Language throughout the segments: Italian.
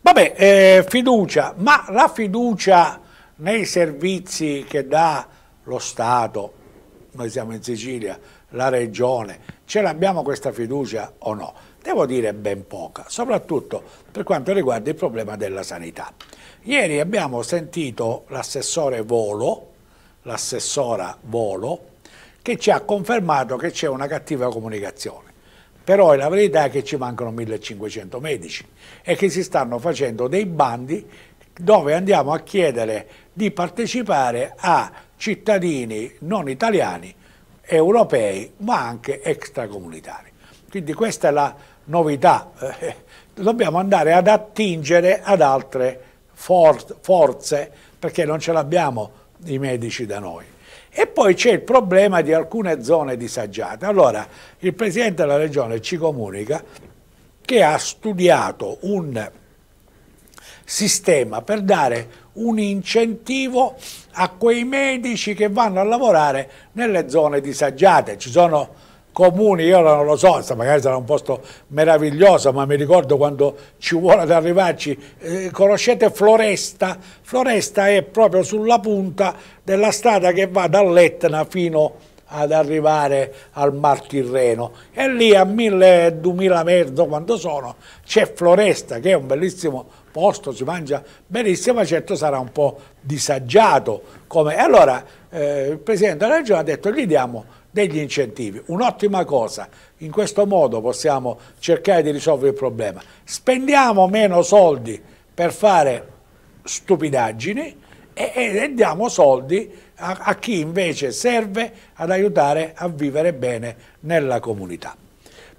Vabbè, eh, fiducia, ma la fiducia nei servizi che dà lo Stato, noi siamo in Sicilia, la Regione, ce l'abbiamo questa fiducia o no? Devo dire ben poca, soprattutto per quanto riguarda il problema della sanità. Ieri abbiamo sentito l'assessore Volo, l'assessora Volo, che ci ha confermato che c'è una cattiva comunicazione però è la verità che ci mancano 1500 medici e che si stanno facendo dei bandi dove andiamo a chiedere di partecipare a cittadini non italiani, europei, ma anche extracomunitari. Quindi questa è la novità, eh, dobbiamo andare ad attingere ad altre forze perché non ce l'abbiamo i medici da noi. E poi c'è il problema di alcune zone disagiate. Allora, il Presidente della Regione ci comunica che ha studiato un sistema per dare un incentivo a quei medici che vanno a lavorare nelle zone disagiate. Ci sono comuni, io non lo so, magari sarà un posto meraviglioso, ma mi ricordo quando ci vuole ad arrivarci, eh, conoscete Floresta? Floresta è proprio sulla punta della strada che va dall'Etna fino ad arrivare al Mar Tirreno e lì a 1000-2000 metri, quando sono, c'è Floresta che è un bellissimo posto, si mangia benissimo, ma certo sarà un po' disagiato. Come... E allora eh, il Presidente della Regione ha detto gli diamo degli incentivi, un'ottima cosa, in questo modo possiamo cercare di risolvere il problema. Spendiamo meno soldi per fare stupidaggini e, e, e diamo soldi a, a chi invece serve ad aiutare a vivere bene nella comunità.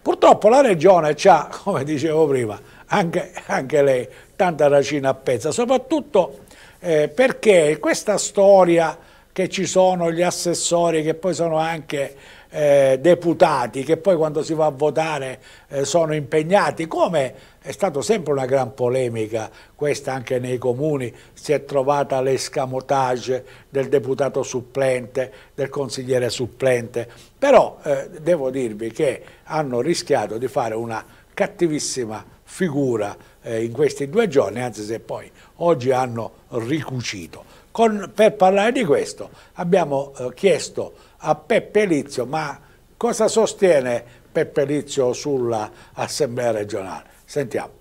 Purtroppo la regione ha, come dicevo prima, anche, anche, lei tanta racina appesa, soprattutto eh, perché questa storia che ci sono gli assessori che poi sono anche eh, deputati che poi quando si va a votare eh, sono impegnati, come è stata sempre una gran polemica questa anche nei comuni, si è trovata l'escamotage del deputato supplente, del consigliere supplente, però eh, devo dirvi che hanno rischiato di fare una cattivissima figura eh, in questi due giorni, anzi se poi oggi hanno ricucito. Con, per parlare di questo abbiamo eh, chiesto a Peppe Lizio ma cosa sostiene Peppe Lizio sull'Assemblea regionale. Sentiamo.